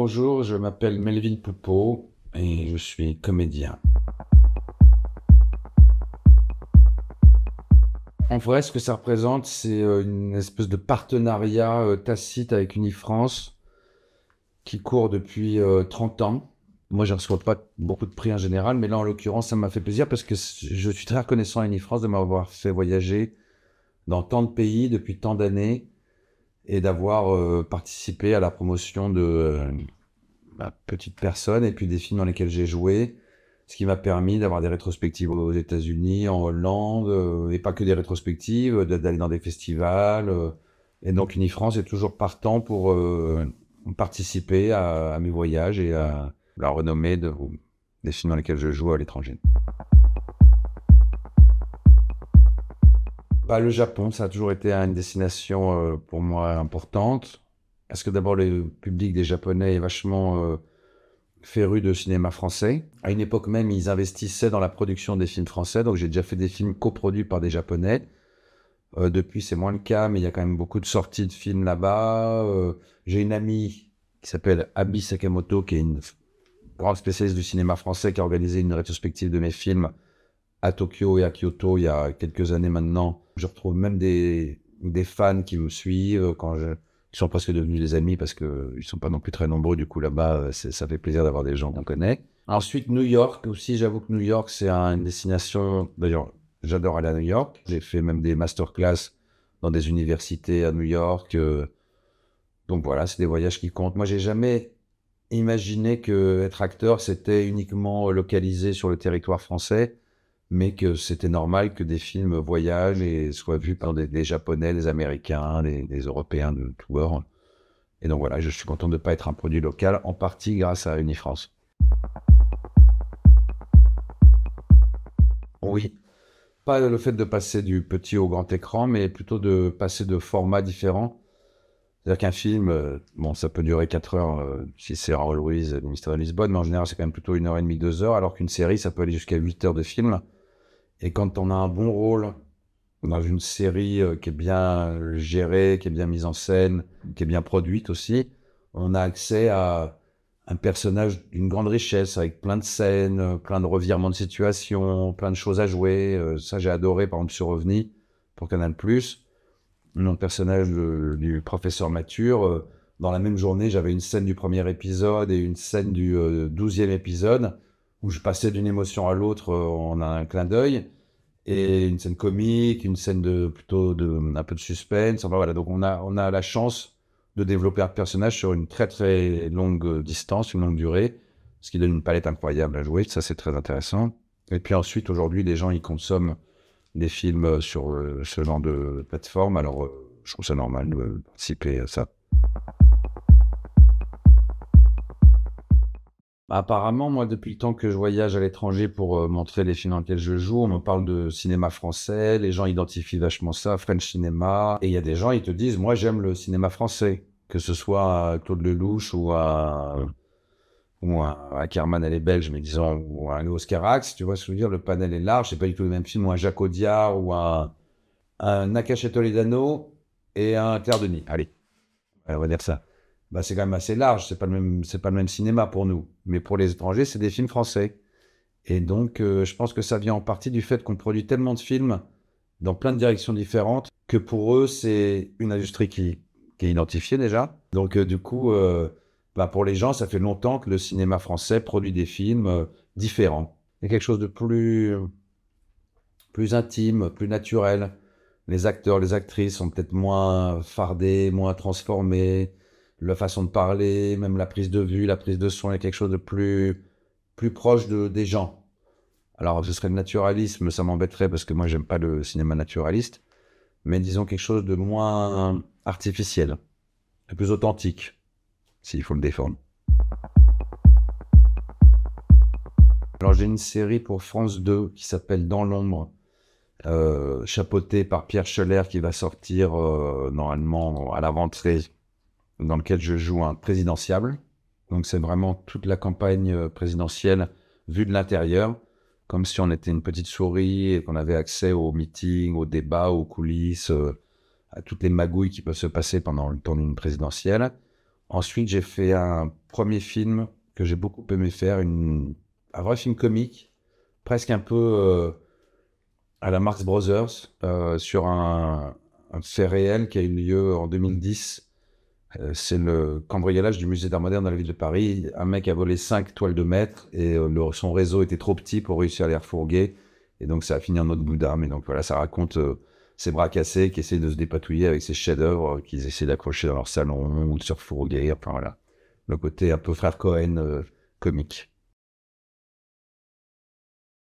Bonjour, je m'appelle Melvin Poupeau et je suis comédien. En vrai, ce que ça représente, c'est euh, une espèce de partenariat euh, tacite avec Unifrance qui court depuis 30 euh, ans. Moi, je ne reçois pas beaucoup de prix en général, mais là, en l'occurrence, ça m'a fait plaisir parce que je suis très reconnaissant à Unifrance de m'avoir fait voyager dans tant de pays depuis tant d'années et d'avoir euh, participé à la promotion de euh, ma petite personne et puis des films dans lesquels j'ai joué, ce qui m'a permis d'avoir des rétrospectives aux États-Unis, en Hollande, euh, et pas que des rétrospectives, d'aller dans des festivals. et donc Unifrance est toujours partant pour participer à, mes voyages et à la renommée des films dans lesquels je joue à l'étranger. Bah, le Japon, ça a toujours été une destination euh, pour moi importante. Parce que d'abord, le public des Japonais est vachement férus euh, féru de cinéma français. À une époque même, ils investissaient dans la production des films français. Donc, j'ai déjà fait des films coproduits par des Japonais. Euh, depuis, c'est moins le cas, mais il y a quand même beaucoup de sorties de films là-bas. j'ai une amie qui s'appelle Abi Sakamoto, qui est une grande spécialiste du cinéma français, qui a organisé une rétrospective de mes films à Tokyo et à Kyoto il y a quelques années maintenant je retrouve même des, fans qui me suivent euh, quand je qui sont presque devenus des amis parce qu'ils ne sont pas non plus très nombreux. Du coup, là-bas, euh, ça fait plaisir d'avoir des gens qu'on connaît. Ensuite, New York aussi. J'avoue que New York, c'est une destination. D'ailleurs, j'adore aller à New York. J'ai fait même des masterclass dans des universités à New York. Euh. Donc voilà, c'est des voyages qui comptent. Moi, j'ai jamais imaginé que être acteur, c'était uniquement localisé sur le territoire français mais que c'était normal que des films voyagent et soient vus par des, Japonais, des Américains, des, Européens de tout bord. Et donc voilà, je suis content de ne pas être un produit local, en partie grâce à Unifrance. Oui, pas le fait de passer du petit au grand écran, mais plutôt de passer de formats différents. C'est-à-dire qu'un film, euh, bon, ça peut durer 4 heures euh, si c'est Harold Louise, le mystère de Lisbonne, mais en général, c'est quand même plutôt 1 h 30 2 heures, alors qu'une série, ça peut aller jusqu'à 8 heures de film. Et quand on a un bon rôle dans une série euh, qui est bien euh, gérée, qui est bien mise en scène, qui est bien produite aussi, on a accès à un personnage d'une grande richesse, avec plein de scènes, euh, plein de revirements de situation, plein de choses à jouer. Ça, j'ai adoré, par exemple, sur revenu pour Canal+. Le personnage du professeur Mature, dans la même journée, j'avais une scène du premier épisode et une scène du douzième épisode où je passais d'une émotion à l'autre euh, en un clin d'œil. Et une scène comique, une scène de plutôt de un peu de suspense. Enfin, voilà, donc on a on a la chance de développer un personnage sur une très très longue euh, distance, une longue durée, ce qui donne une palette incroyable à jouer. Ça c'est très intéressant. Et puis ensuite aujourd'hui, les gens ils consomment des films euh, sur ce genre de plateforme. Alors je trouve ça normal de participer à ça. Bah, apparemment, moi, depuis le temps que je voyage à l'étranger pour euh, montrer les films dans lesquels je joue, on me parle de cinéma français, les gens identifient vachement ça, French cinéma, et il y a des gens, ils te disent, moi, j'aime le cinéma français, que ce soit à Claude Lelouch ou à, ou à, Kerman elle est belge, mais disons, ou à Oscar Axe, tu vois ce que je veux dire, le panel est large, c'est pas du tout le même film, ou à Jacques Audiard, ou à, un Nakache Toledano et un Claire Denis. Allez, on va dire ça bah, c'est quand même assez large. C'est pas le même, c'est pas le même cinéma pour nous. Mais pour les étrangers, c'est des films français. Et donc, euh, je pense que ça vient en partie du fait qu'on produit tellement de films dans plein de directions différentes que pour eux, c'est une industrie qui, qui, est identifiée déjà. Donc, euh, du coup, euh, bah, pour les gens, ça fait longtemps que le cinéma français produit des films différents. Il y a quelque chose de plus, plus intime, plus naturel. Les acteurs, les actrices sont peut-être moins fardés, moins transformés la façon de parler, même la prise de vue, la prise de son, est quelque chose de plus, plus proche de, des gens. Alors, ce serait le naturalisme, ça m'embêterait parce que moi, j'aime pas le cinéma naturaliste, mais disons quelque chose de moins artificiel, de plus authentique, s'il faut le défendre. Alors, j'ai une série pour France 2 qui s'appelle Dans l'ombre, euh, chapeautée par Pierre Scheller qui va sortir euh, normalement à la rentrée dans lequel je joue un présidentiable. Donc c'est vraiment toute la campagne euh, présidentielle vue de l'intérieur, comme si on était une petite souris et qu'on avait accès aux meetings, aux débats, aux coulisses, euh, à toutes les magouilles qui peuvent se passer pendant le temps d'une présidentielle. Ensuite, j'ai fait un premier film que j'ai beaucoup aimé faire, une, un vrai film comique, presque un peu euh, à la Marx Brothers, sur un, un fait réel qui a eu lieu en 2010 euh, c'est le cambriolage du musée d'art moderne dans la ville de Paris. Un mec a volé cinq toiles de maître et euh, son réseau était trop petit pour réussir à les refourguer. Et donc, ça a fini en autre Bouddha. Et donc, voilà, ça raconte ses euh, ces bras cassés qui essaient de se dépatouiller avec ces chefs doeuvre qu'ils essaient d'accrocher dans leur salon ou de se refourguer. Enfin, voilà. Le côté un peu frère Cohen comique.